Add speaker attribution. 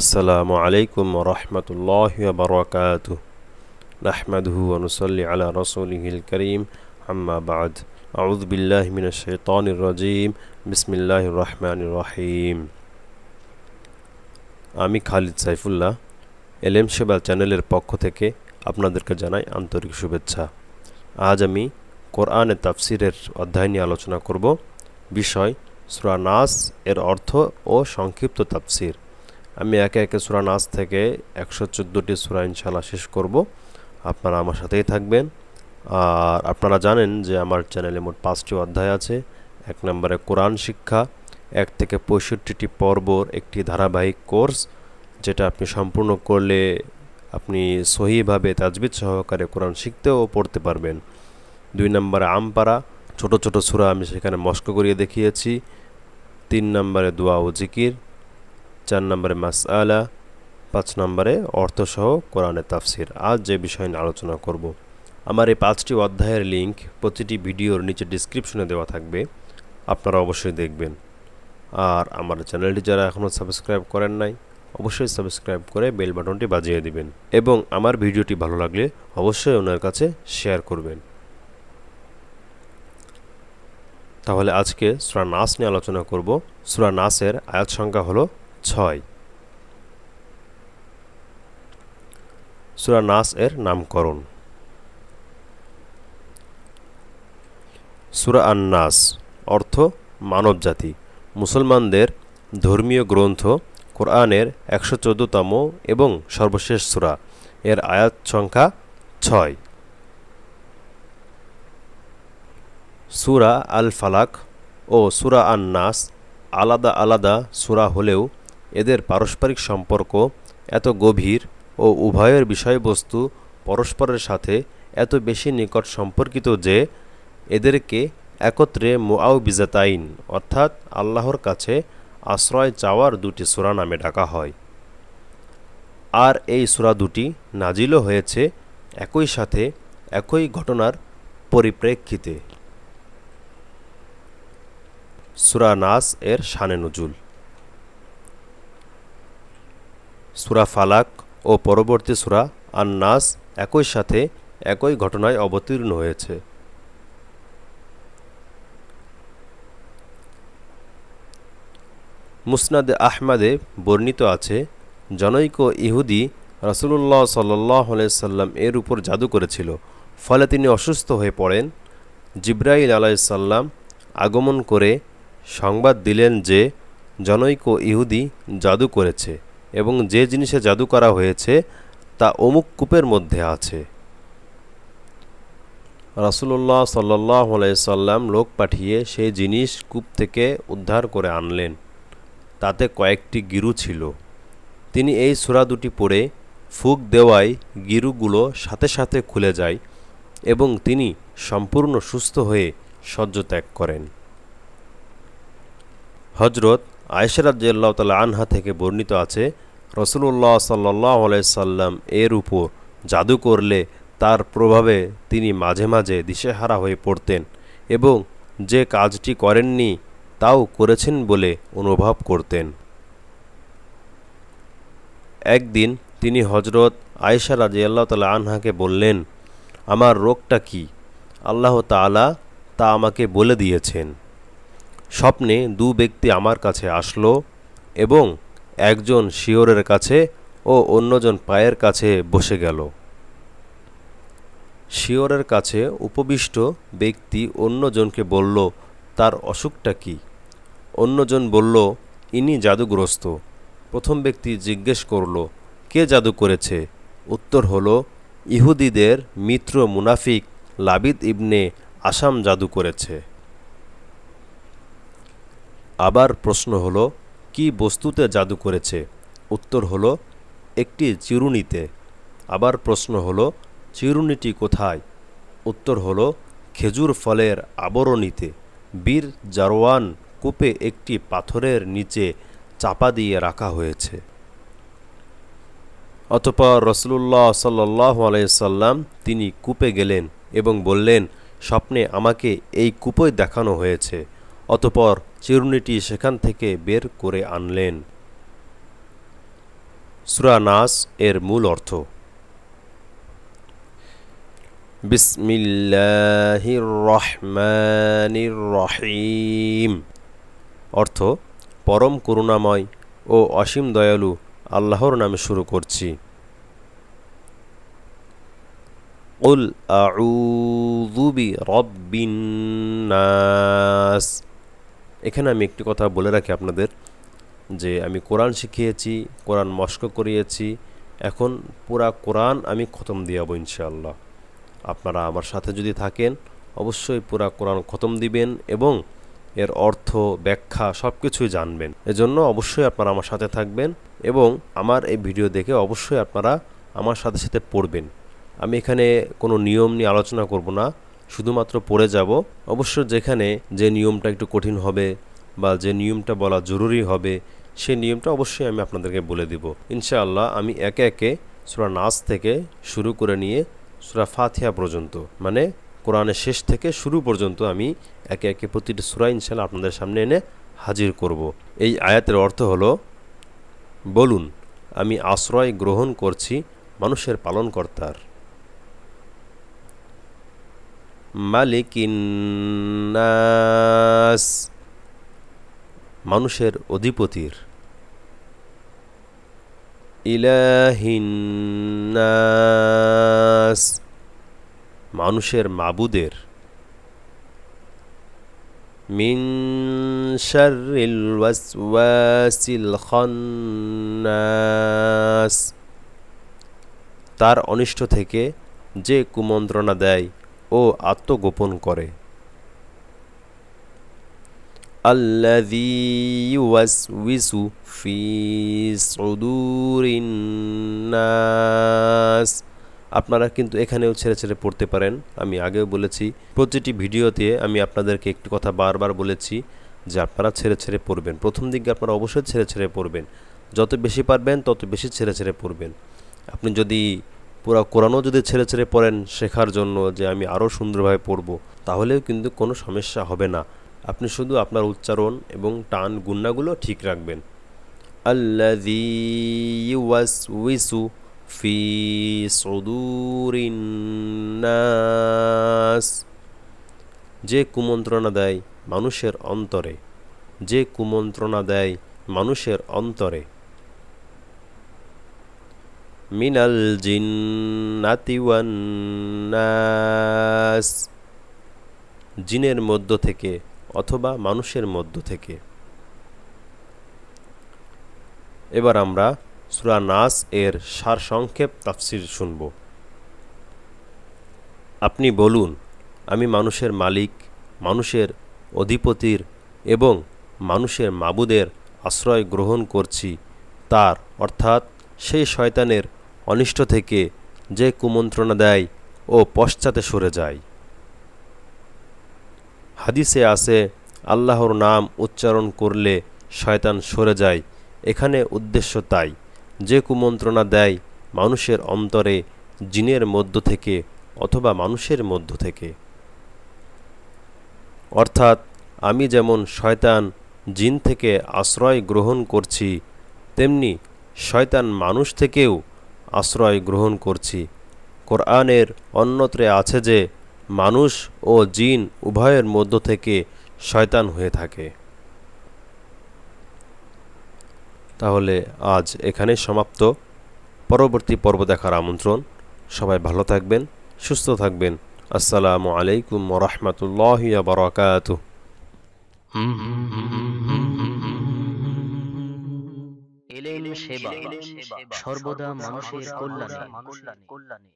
Speaker 1: আসসালামু আলাইকুম রহমতুল্লাহ বারকাত হু অনুসল্লি আলা রসুলহিল করিম আম্মাবাদ আউদ্বিল্লাহ মিনশানির রাজিম বিসমিল্লাহ রহমান রহিম আমি খালিদ সাইফুল্লাহ এলএম সেবা চ্যানেলের পক্ষ থেকে আপনাদেরকে জানাই আন্তরিক শুভেচ্ছা আজ আমি কোরআনে তাফসিরের অধ্যায় নিয়ে আলোচনা করব বিষয় সুরা এর অর্থ ও সংক্ষিপ্ত তাফসির আমি একে একে সুরা নাচ থেকে একশো চোদ্দোটি সুরা ইনশাল্লাহ শেষ করব আপনারা আমার সাথেই থাকবেন আর আপনারা জানেন যে আমার চ্যানেলে মোট পাঁচটি অধ্যায় আছে এক নম্বরে কোরআন শিক্ষা এক থেকে পঁয়ষট্টিটি পর্বর একটি ধারাবাহিক কোর্স যেটা আপনি সম্পূর্ণ করলে আপনি সহিভাবে তাজবিদ সহকারে কোরআন শিখতে ও পড়তে পারবেন দুই নম্বরে আমপাড়া ছোট ছোট সুরা আমি সেখানে মস্ক করিয়ে দেখিয়েছি তিন নম্বরে দোয়া ও জিকির চার নম্বরে মাস আলা পাঁচ নম্বরে অর্থসহ কোরআনে তাফসির আজ যে বিষয় নিয়ে আলোচনা করব আমার এই পাঁচটি অধ্যায়ের লিঙ্ক প্রতিটি ভিডিওর নিচে ডিসক্রিপশনে দেওয়া থাকবে আপনারা অবশ্যই দেখবেন আর আমার চ্যানেলটি যারা এখনও সাবস্ক্রাইব করেন নাই অবশ্যই সাবস্ক্রাইব করে বেল বাটনটি বাজিয়ে দিবেন এবং আমার ভিডিওটি ভালো লাগলে অবশ্যই ওনার কাছে শেয়ার করবেন তাহলে আজকে সুরা নাস নিয়ে আলোচনা করব সুরা নাসের আয়াত সংখ্যা হলো ছয় সুরা নাস এর নামকরণ সুরা আন্নাস নাস অর্থ মানবজাতি মুসলমানদের ধর্মীয় গ্রন্থ কোরআনের একশো চোদ্দতম এবং সর্বশেষ সুরা এর আয়াত সংখ্যা ছয় সুরা আল ফালাক ও সুরা আন্নাস আলাদা আলাদা সুরা হলেও এদের পারস্পরিক সম্পর্ক এত গভীর ও উভয়ের বিষয়বস্তু পরস্পরের সাথে এত বেশি নিকট সম্পর্কিত যে এদেরকে একত্রে মুআউবিজাতাইন অর্থাৎ আল্লাহর কাছে আশ্রয় চাওয়ার দুটি সুরা নামে ডাকা হয় আর এই সুরা দুটি নাজিলও হয়েছে একই সাথে একই ঘটনার পরিপ্রেক্ষিতে সুরা নাস এর সানে নজুল সুরা ফালাক ও পরবর্তী সুরা আর নাস একই সাথে একই ঘটনায় অবতীর্ণ হয়েছে মুসনাদে আহমাদে বর্ণিত আছে জনৈক ইহুদি রসুল্লাহ সাল্লাহ সাল্লাম এর উপর জাদু করেছিল ফলে তিনি অসুস্থ হয়ে পড়েন জিব্রাইল আলাইসাল্লাম আগমন করে সংবাদ দিলেন যে জনৈক ইহুদি জাদু করেছে এবং যে জিনিসে জাদু করা হয়েছে তা অমুক কূপের মধ্যে আছে রাসুল্লাহ সাল্লাহ সাল্লাম লোক পাঠিয়ে সেই জিনিস কূপ থেকে উদ্ধার করে আনলেন তাতে কয়েকটি গিরু ছিল তিনি এই সুরা দুটি পড়ে ফুক দেওয়ায় গিরুগুলো সাথে সাথে খুলে যায় এবং তিনি সম্পূর্ণ সুস্থ হয়ে শয্য ত্যাগ করেন হজরত আল্লাহ তাল্লাহ আনহা থেকে বর্ণিত আছে রসুল্লাহ সাল্লাহ সাল্লাম এর উপর জাদু করলে তার প্রভাবে তিনি মাঝে মাঝে দিশেহারা হয়ে পড়তেন এবং যে কাজটি করেননি তাও করেছেন বলে অনুভব করতেন একদিন তিনি হজরত আয়েশারা রাজি আল্লাহ তালা আনহাকে বললেন আমার রোগটা কি আল্লাহ তালা তা আমাকে বলে দিয়েছেন স্বপ্নে দু ব্যক্তি আমার কাছে আসলো এবং একজন শিওরের কাছে ও অন্যজন পায়ের কাছে বসে গেল শিওরের কাছে উপবিষ্ট ব্যক্তি অন্যজনকে বলল তার অসুখটা কি অন্যজন বলল ইনি জাদুগ্রস্ত প্রথম ব্যক্তি জিজ্ঞেস করল কে জাদু করেছে উত্তর হল ইহুদিদের মিত্র মুনাফিক লাবিদ ইবনে আসাম জাদু করেছে আবার প্রশ্ন হলো কি বস্তুতে জাদু করেছে উত্তর হলো একটি চিরুনিতে আবার প্রশ্ন হলো চিরুনিটি কোথায় উত্তর হলো খেজুর ফলের আবরণীতে বীর জারওয়ান কূপে একটি পাথরের নিচে চাপা দিয়ে রাখা হয়েছে অতপর রসুল্লাহ সাল্লাহ আলাইসাল্লাম তিনি কূপে গেলেন এবং বললেন স্বপ্নে আমাকে এই কূপই দেখানো হয়েছে অতপর চিরুনিটি সেখান থেকে বের করে আনলেন সুরানাস এর মূল অর্থ বিসমিল্লাহির রহমান রহিম অর্থ পরম করুণাময় ও অসীম দয়ালু আল্লাহর নামে শুরু করছি উল আউযু বিরাব্বিন এখানে আমি একটি কথা বলে রাখি আপনাদের যে আমি কোরআন শিখিয়েছি কোরআন মস্ক করিয়েছি এখন পুরা কোরআন আমি খতম দিয়াবো ইনশাআল্লাহ আপনারা আমার সাথে যদি থাকেন অবশ্যই পুরা কোরআন খতম দিবেন এবং এর অর্থ ব্যাখ্যা সব কিছুই জানবেন এজন্য অবশ্যই আপনারা আমার সাথে থাকবেন এবং আমার এই ভিডিও দেখে অবশ্যই আপনারা আমার সাথে সাথে পড়বেন আমি এখানে কোনো নিয়ম নিয়ে আলোচনা করব না শুধুমাত্র পড়ে যাব অবশ্য যেখানে যে নিয়মটা একটু কঠিন হবে বা যে নিয়মটা বলা জরুরি হবে সে নিয়মটা অবশ্যই আমি আপনাদেরকে বলে দিব ইনশাআল্লাহ আমি একে একে সুরা নাচ থেকে শুরু করে নিয়ে সুরা ফাথিয়া পর্যন্ত মানে কোরআনের শেষ থেকে শুরু পর্যন্ত আমি একে একে প্রতিটি সুরা ইনশাল্লাহ আপনাদের সামনে এনে হাজির করব। এই আয়াতের অর্থ হলো বলুন আমি আশ্রয় গ্রহণ করছি মানুষের পালনকর্তার মালিকিনাস মানুষের অধিপতির ইলাহিনাস মানুষের মাবুদের মিন শাররিল ওয়াসওয়াসিল তার অনিষ্ট থেকে যে কুমন্ত্রণা দেয় ও আত্মগোপন করে আপনারা কিন্তু এখানেও ছেড়ে ছেড়ে পড়তে পারেন আমি আগেও বলেছি প্রতিটি ভিডিওতে আমি আপনাদেরকে একটি কথা বারবার বলেছি যে আপনারা ছেড়ে ছেড়ে পড়বেন প্রথম দিকে আপনারা অবশ্যই ছেড়ে ছেড়ে পড়বেন যত বেশি পারবেন তত বেশি ছেড়ে ছেড়ে পড়বেন আপনি যদি পুরো কোরআনও যদি ছেড়ে ছেড়ে পড়েন শেখার জন্য যে আমি আরও সুন্দরভাবে পড়ব তাহলেও কিন্তু কোনো সমস্যা হবে না আপনি শুধু আপনার উচ্চারণ এবং টান গুন্নাগুলো ঠিক রাখবেন ফি যে কুমন্ত্রণা দেয় মানুষের অন্তরে যে কুমন্ত্রণা দেয় মানুষের অন্তরে মিনাল জিন্নাতি ওয়ান জিনের মধ্য থেকে অথবা মানুষের মধ্য থেকে এবার আমরা সুরা নাস এর সারসংক্ষেপ তাফসির শুনব আপনি বলুন আমি মানুষের মালিক মানুষের অধিপতির এবং মানুষের মাবুদের আশ্রয় গ্রহণ করছি তার অর্থাৎ সেই শয়তানের অনিষ্ট থেকে যে কুমন্ত্রণা দেয় ও পশ্চাতে সরে যায় হাদিসে আছে আল্লাহর নাম উচ্চারণ করলে শয়তান সরে যায় এখানে উদ্দেশ্য তাই যে কুমন্ত্রণা দেয় মানুষের অন্তরে জিনের মধ্য থেকে অথবা মানুষের মধ্য থেকে অর্থাৎ আমি যেমন শয়তান জিন থেকে আশ্রয় গ্রহণ করছি তেমনি শয়তান মানুষ থেকেও আশ্রয় গ্রহণ করছি কোরআনের অন্যত্রে আছে যে মানুষ ও জিন উভয়ের মধ্য থেকে শয়তান হয়ে থাকে তাহলে আজ এখানে সমাপ্ত পরবর্তী পর্ব দেখার আমন্ত্রণ সবাই ভালো থাকবেন সুস্থ থাকবেন আসসালামু আলাইকুম রহমতুল্লাহ বারকাত সেবা সর্বদা মানুষের কল্যাণে